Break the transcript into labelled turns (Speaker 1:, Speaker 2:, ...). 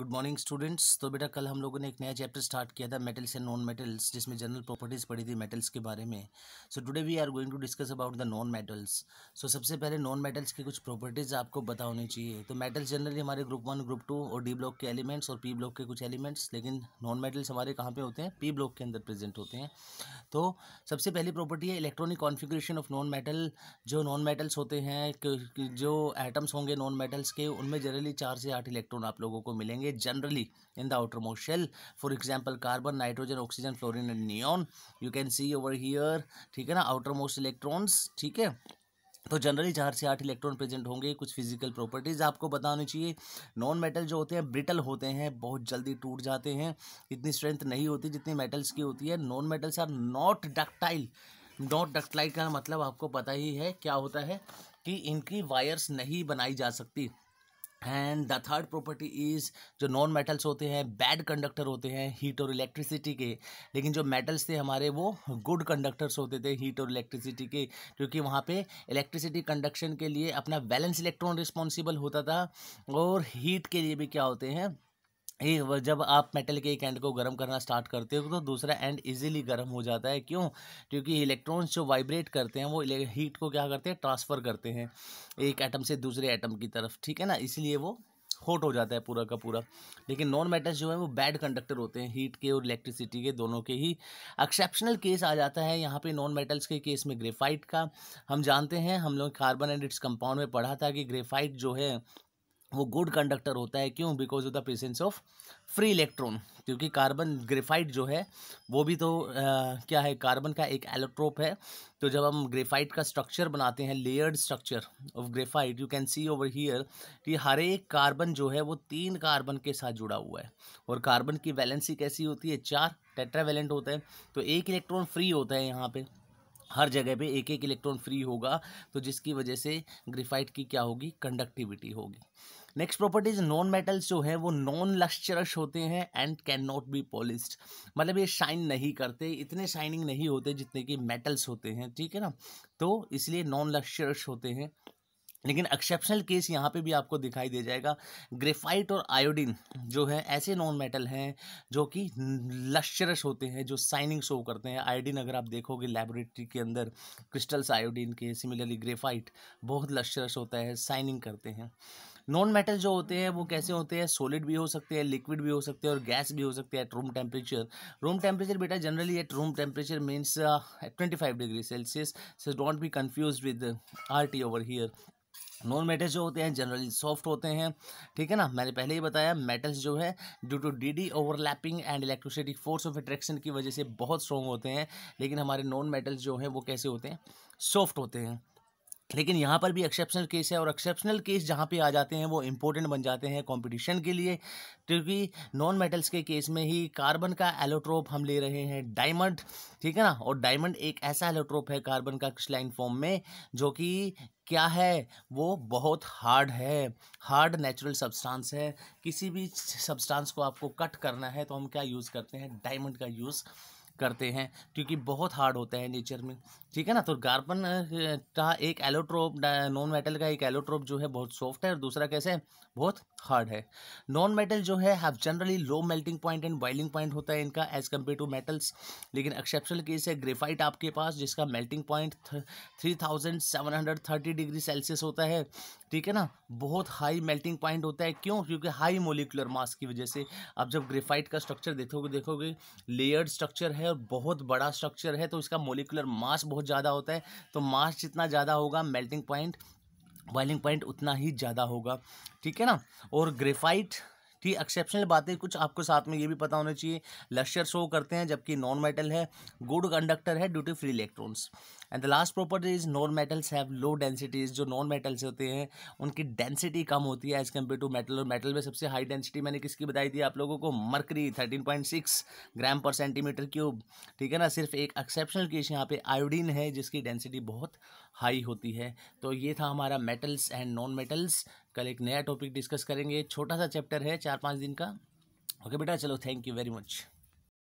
Speaker 1: good morning students तो बेटा कल हम लोगों ने एक नया चैप्टर स्टार्ट किया था मेटल्स एंड नॉन मेटल्स जिसमें जनरल प्रॉपर्टीज़ पढ़ी थी मेटल्स के बारे में so today we are going to discuss about the non metals so सबसे पहले नॉन मेटल्स की कुछ प्रॉपर्टीज़ आपको पता होनी चाहिए तो मेटल्स जनरली हमारे ग्रुप वन ग्रुप टू और डी ब्लॉक के एलिमेंट्स और पी ब्लॉक के कुछ एलिमेंट्स लेकिन नॉन मेटल्स हमारे कहाँ पर होते हैं पी ब्लॉक के अंदर प्रेजेंट होते हैं तो सबसे पहली प्रॉपर्टी है electronic configuration of non metal जो नॉन मेटल्स होते हैं जो एटम्स होंगे नॉन मेटल्स के उनमें जनरली चार से आठ इलेक्ट्रॉन आप लोगों को मिलेंगे generally in the outermost shell for example carbon nitrogen oxygen fluorine and neon you can see over here ठीक है ना मोस्ट इलेक्ट्रॉन्स ठीक है तो जनरली चार से आठ इलेक्ट्रॉन प्रेजेंट होंगे कुछ फिजिकल प्रॉपर्टीज़ आपको बतानी चाहिए नॉन मेटल जो होते हैं ब्रिटल होते हैं बहुत जल्दी टूट जाते हैं इतनी स्ट्रेंथ नहीं होती जितनी मेटल्स की होती है non metals are not ductile not ductile का मतलब आपको पता ही है क्या होता है कि इनकी वायर्स नहीं बनाई जा सकती and the third property is जो नॉन मेटल्स होते हैं बैड कंडक्टर होते हैं हीट और इलेक्ट्रिसिटी के लेकिन जो मेटल्स थे हमारे वो गुड कंडक्टर्स होते थे हीट और इलेक्ट्रिसिटी के क्योंकि वहाँ पे इलेक्ट्रिसिटी कंडक्शन के लिए अपना बैलेंस इलेक्ट्रॉन रिस्पॉन्सिबल होता था और हीट के लिए भी क्या होते हैं एक जब आप मेटल के एक एंड को गर्म करना स्टार्ट करते हो तो दूसरा एंड इजीली गर्म हो जाता है क्यों क्योंकि इलेक्ट्रॉन्स जो वाइब्रेट करते हैं वो हीट को क्या करते हैं ट्रांसफ़र करते हैं एक एटम से दूसरे एटम की तरफ ठीक है ना इसलिए वो हॉट हो जाता है पूरा का पूरा लेकिन नॉन मेटल्स जो है वो बैड कंडक्टर होते हैं हीट के और इलेक्ट्रिसिटी के दोनों के ही एक्सेप्शनल केस आ जाता है यहाँ पे नॉन मेटल्स के केस में ग्रेफाइट का हम जानते हैं हम लोग कार्बन एंड इट्स कंपाउंड में पढ़ा था कि ग्रेफाइट जो है वो गुड कंडक्टर होता है क्यों because of the presence of free electron क्योंकि कार्बन ग्रेफाइट जो है वो भी तो आ, क्या है कार्बन का एक एलेक्ट्रोप है तो जब हम ग्रेफाइट का स्ट्रक्चर बनाते हैं layered structure of graphite you can see over here कि हर एक कार्बन जो है वो तीन कार्बन के साथ जुड़ा हुआ है और कार्बन की वैलेंसी कैसी होती है चार टेट्रावेलेंट होता है तो एक इलेक्ट्रॉन फ्री होता है यहाँ पर हर जगह पे एक एक इलेक्ट्रॉन फ्री होगा तो जिसकी वजह से ग्रेफाइट की क्या होगी कंडक्टिविटी होगी नेक्स्ट प्रॉपर्टीज नॉन मेटल्स जो है वो नॉन लक्चरस होते हैं and can not be polished मतलब ये शाइन नहीं करते इतने शाइनिंग नहीं होते जितने कि मेटल्स होते हैं ठीक है ना तो इसलिए नॉन लक्चरस होते हैं लेकिन एक्सेप्शनल केस यहाँ पे भी आपको दिखाई दे जाएगा ग्रेफाइट और आयोडीन जो है ऐसे नॉन मेटल हैं जो कि लश्चरस होते हैं जो साइनिंग शो करते हैं आयोडीन अगर आप देखोगे लेबोरेटरी के अंदर क्रिस्टल्स आयोडीन के सिमिलरली ग्रेफाइट बहुत लश्चरस होता है साइनिंग करते हैं नॉन मेटल जो होते हैं वो कैसे होते हैं सॉलिड भी हो सकते हैं लिक्विड भी हो सकते हैं और गैस भी हो सकते हैं at room temperature room temperature बेटा generally at room temperature means twenty five degree Celsius so don't be confuse with R T over here non metals जो होते हैं जनरली सॉफ्ट होते हैं ठीक है ना मैंने पहले ही बताया मेटल्स जो है due to d d overlapping and electricity force of attraction की वजह से बहुत स्ट्रॉन्ग होते हैं लेकिन हमारे नॉन मेटल्स जो हैं वो कैसे होते हैं सॉफ्ट होते हैं लेकिन यहाँ पर भी एक्सेप्शनल केस है और एक्सेप्शनल केस जहाँ पे आ जाते हैं वो इम्पोर्टेंट बन जाते हैं कंपटीशन के लिए क्योंकि नॉन मेटल्स के केस में ही कार्बन का एलोट्रोप हम ले रहे हैं डायमंड ठीक है ना और डायमंड एक ऐसा एलोट्रोप है कार्बन का क्रिस्टलाइन फॉर्म में जो कि क्या है वो बहुत हार्ड है हार्ड नेचुरल सब्सटेंस है किसी भी सब्सटेंस को आपको कट करना है तो हम क्या यूज़ करते हैं डायमंड का यूज़ करते हैं क्योंकि बहुत हार्ड होता है नेचर में ठीक है ना तो गार्बन का एक एलोट्रोप नॉन मेटल का एक एलोट्रोप जो है बहुत सॉफ्ट है और दूसरा कैसे है बहुत हार्ड है नॉन मेटल जो है have generally low melting point and boiling point होता है इनका एज कम्पेयर टू मेटल्स लेकिन एक्सेप्शनल केस है ग्रेफाइट आपके पास जिसका melting point three thousand seven hundred thirty degree Celsius होता है ठीक है ना बहुत हाई मेल्टिंग पॉइंट होता है क्यों क्योंकि हाई मोलिकुलर मास की वजह से आप जब ग्रेफाइट का स्ट्रक्चर देखोगे देखोगे लेयर्ड स्ट्रक्चर है और बहुत बड़ा स्ट्रक्चर है तो इसका मोलिकुलर मास बहुत ज़्यादा होता है तो मास जितना ज़्यादा होगा मेल्टिंग पॉइंट बॉइलिंग पॉइंट उतना ही ज़्यादा होगा ठीक है ना और ग्रेफाइट की एक्सेप्शनल बातें कुछ आपको साथ में ये भी पता होना चाहिए लश्चर शो करते हैं जबकि नॉन मेटल है गुड कंडक्टर है due to free electrons and the last property is non metals have low densities जो नॉन मेटल्स होते हैं उनकी डेंसिटी कम होती है एज कम्पेयर टू मेटल और मेटल में सबसे हाई डेंसिटी मैंने किसकी बताई थी आप लोगों को mercury thirteen point six gram per centimetre cube ठीक है ना सिर्फ एक एक्सेप्शनल केस यहाँ पे आयोडीन है जिसकी डेंसिटी बहुत हाई होती है तो ये था हमारा मेटल्स एंड नॉन मेटल्स कल एक नया टॉपिक डिस्कस करेंगे छोटा सा चैप्टर है चार पाँच दिन का ओके बेटा चलो थैंक यू वेरी मच